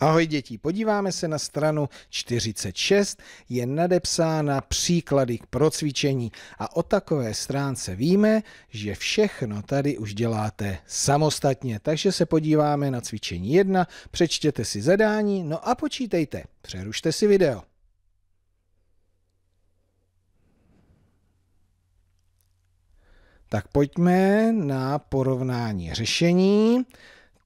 Ahoj děti, podíváme se na stranu 46, je nadepsána příklady k procvičení a o takové stránce víme, že všechno tady už děláte samostatně, takže se podíváme na cvičení 1, přečtěte si zadání, no a počítejte, přerušte si video. Tak pojďme na porovnání řešení.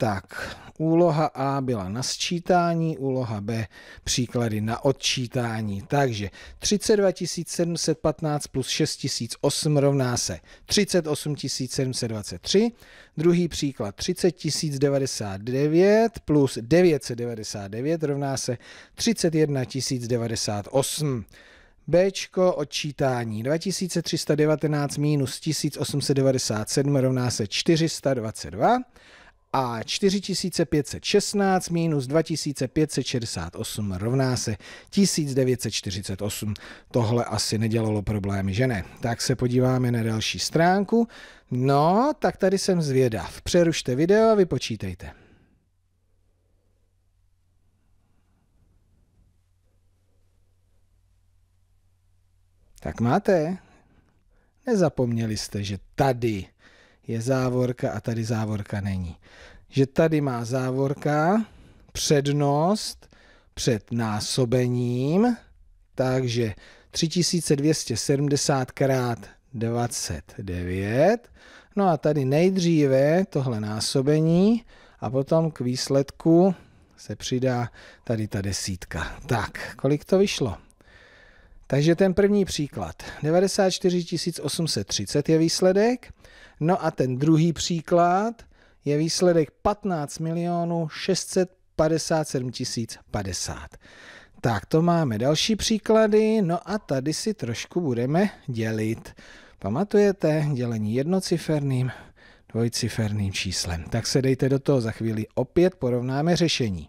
Tak, úloha A byla na sčítání, úloha B příklady na odčítání. Takže 32 715 plus 6 008 rovná se 38 723. Druhý příklad 30 099 plus 999 rovná se 31 098. B odčítání 2319 minus 1897 rovná se 422 a 4516 minus 2568 rovná se 1948. Tohle asi nedělalo problémy, že ne? Tak se podíváme na další stránku. No, tak tady jsem zvědav. Přerušte video a vypočítejte. Tak máte? Nezapomněli jste, že tady je závorka a tady závorka není. Že tady má závorka přednost před násobením, takže 3270 krát 29. No a tady nejdříve tohle násobení a potom k výsledku se přidá tady ta desítka. Tak, kolik to vyšlo? Takže ten první příklad, 94 830 je výsledek, no a ten druhý příklad je výsledek 15 657 050. Tak to máme další příklady, no a tady si trošku budeme dělit. Pamatujete dělení jednociferným, dvojciferným číslem. Tak se dejte do toho za chvíli, opět porovnáme řešení.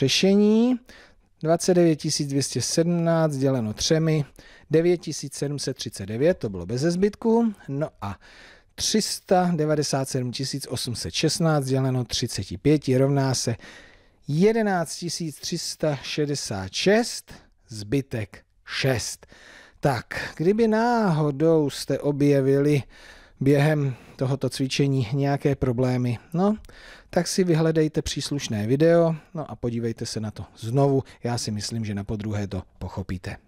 řešení. 29 217 děleno třemi, 9739, to bylo bez zbytku. No a 397 816 děleno 35 rovná se 11 366, zbytek 6. Tak, kdyby náhodou jste objevili během tohoto cvičení nějaké problémy, no, tak si vyhledejte příslušné video, no a podívejte se na to znovu. Já si myslím, že na podruhé to pochopíte.